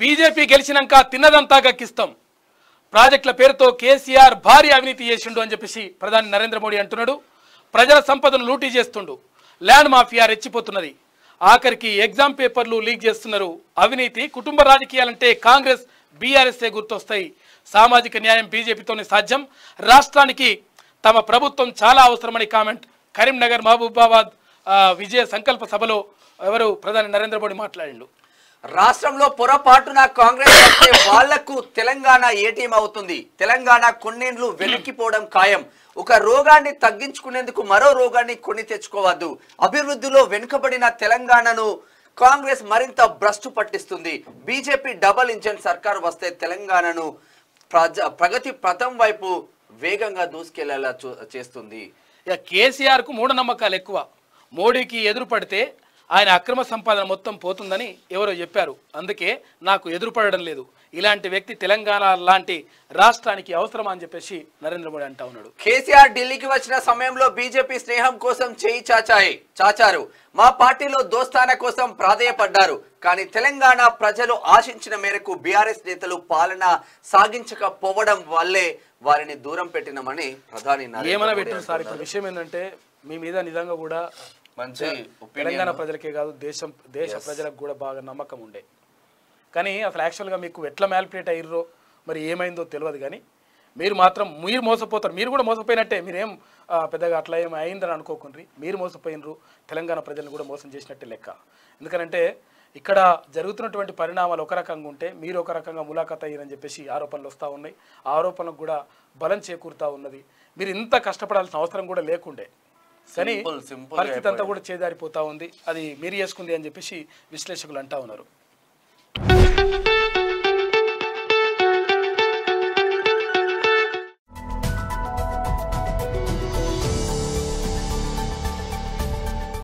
BJP గెలిచినాక తిన్నదంతా గక్కిస్తాం ప్రాజెక్టుల పేరుతో కేసీఆర్ భారీ అవినీతి చేసిండు అని చెప్పేసి ప్రధాని నరేంద్ర మోడీ అంటున్నాడు ప్రజల సంపదను లూటీ చేస్తుండు ల్యాండ్ మాఫియా రెచ్చిపోతున్నది ఆఖరికి ఎగ్జామ్ పేపర్లు లీక్ చేస్తున్నారు అవినీతి కుటుంబ రాజకీయాలంటే కాంగ్రెస్ బీఆర్ఎస్ఏ గుర్తొస్తాయి సామాజిక న్యాయం బీజేపీతోనే సాధ్యం రాష్ట్రానికి తమ ప్రభుత్వం చాలా అవసరమని కామెంట్ కరీంనగర్ మహబూబాబాద్ విజయ సంకల్ప సభలో ఎవరు ప్రధాని నరేంద్ర మోడీ మాట్లాడిండు రాష్ట్రంలో పొరపాటున కాంగ్రెస్ వస్తే వాళ్లకు తెలంగాణ ఏటీఎం అవుతుంది తెలంగాణ కొన్నేళ్లు వెనక్కిపోవడం ఖాయం ఒక రోగాన్ని తగ్గించుకునేందుకు మరో రోగాన్ని కొని తెచ్చుకోవద్దు అభివృద్ధిలో వెనుకబడిన తెలంగాణను కాంగ్రెస్ మరింత భ్రష్టు పట్టిస్తుంది బీజేపీ డబల్ ఇంజన్ సర్కార్ వస్తే తెలంగాణను ప్రజ ప్రగతి ప్రథం వైపు వేగంగా దూసుకెళ్లేలా చేస్తుంది కేసీఆర్కు మూఢనమ్మకాలు ఎక్కువ మోడీకి ఎదురు పడితే ఆయన అక్రమ సంపాదన మొత్తం పోతుందని ఎవరో చెప్పారు అందుకే నాకు ఎదురుపడడం లేదు ఇలాంటి వ్యక్తి తెలంగాణ లాంటి రాష్ట్రానికి అవసరం అని చెప్పేసి నరేంద్ర మోడీ అంటా ఉన్నాడు కేసీఆర్ ఢిల్లీకి వచ్చిన సమయంలో బీజేపీ స్నేహం కోసం చేయి చాచాయి చాచారు మా పార్టీలో దోస్తాన కోసం ప్రాధేయపడ్డారు కానీ తెలంగాణ ప్రజలు ఆశించిన మేరకు బీఆర్ఎస్ నేతలు పాలన సాగించకపోవడం వల్లే వారిని దూరం పెట్టినమని ప్రధాని ఏమైనా పెట్టిన సార్ విషయం ఏంటంటే మీ మీద నిజంగా కూడా మంచి తెలంగాణ ప్రజలకే కాదు దేశం దేశ ప్రజలకు కూడా బాగా నమ్మకం ఉండే కానీ అసలు యాక్చువల్గా మీకు ఎట్లా మ్యాల్పులేట్ అయ్యిర్రో మరి ఏమైందో తెలియదు కానీ మీరు మాత్రం మీరు మోసపోతారు మీరు కూడా మోసపోయినట్టే మీరేం పెద్దగా అట్లా ఏం అయిందని అనుకోకుండ్రి మీరు మోసపోయినరు తెలంగాణ ప్రజలను కూడా మోసం చేసినట్టే లెక్క ఎందుకనంటే ఇక్కడ జరుగుతున్నటువంటి పరిణామాలు ఒక రకంగా ఉంటే మీరు ఒక రకంగా ములాఖాత్ అయ్యారని చెప్పేసి ఆరోపణలు వస్తూ ఉన్నాయి ఆరోపణలకు కూడా బలం చేకూరుతూ ఉన్నది మీరు ఇంత కష్టపడాల్సిన అవసరం కూడా లేకుండే కానీ పరిస్థితి అంతా కూడా చేదారిపోతా ఉంది అది మీరు చేసుకుంది అని చెప్పేసి విశ్లేషకులు అంటా ఉన్నారు